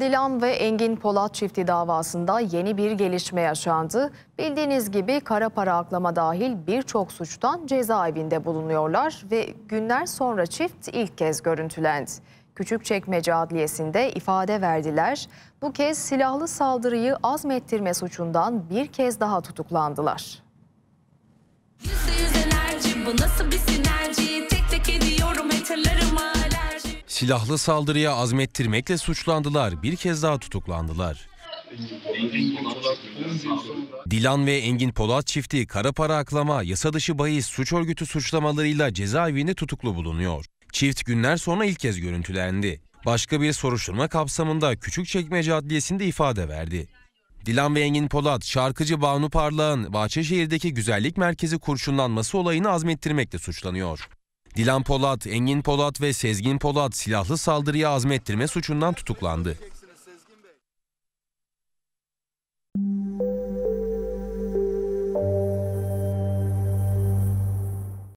Dilan ve Engin Polat çifti davasında yeni bir gelişme yaşandı. Bildiğiniz gibi kara para aklama dahil birçok suçtan cezaevinde bulunuyorlar ve günler sonra çift ilk kez görüntülendi. Küçükçekmece Adliyesi'nde ifade verdiler. Bu kez silahlı saldırıyı azmettirme suçundan bir kez daha tutuklandılar. Yüzde yüz enerji, bu nasıl bir sinerji? Tek tek ediyorum hatırlarım silahlı saldırıya azmettirmekle suçlandılar, bir kez daha tutuklandılar. Dilan ve Engin Polat çifti kara para aklama, yasa dışı bahis, suç örgütü suçlamalarıyla cezaevinde tutuklu bulunuyor. Çift günler sonra ilk kez görüntülendi. Başka bir soruşturma kapsamında Küçükçekmece Adliyesi'nde ifade verdi. Dilan ve Engin Polat, şarkıcı Banu Parlağ'ın Bahçeşehir'deki güzellik merkezi kurşunlanması olayını azmettirmekle suçlanıyor. Dilan Polat, Engin Polat ve Sezgin Polat silahlı saldırıya azmettirme suçundan tutuklandı.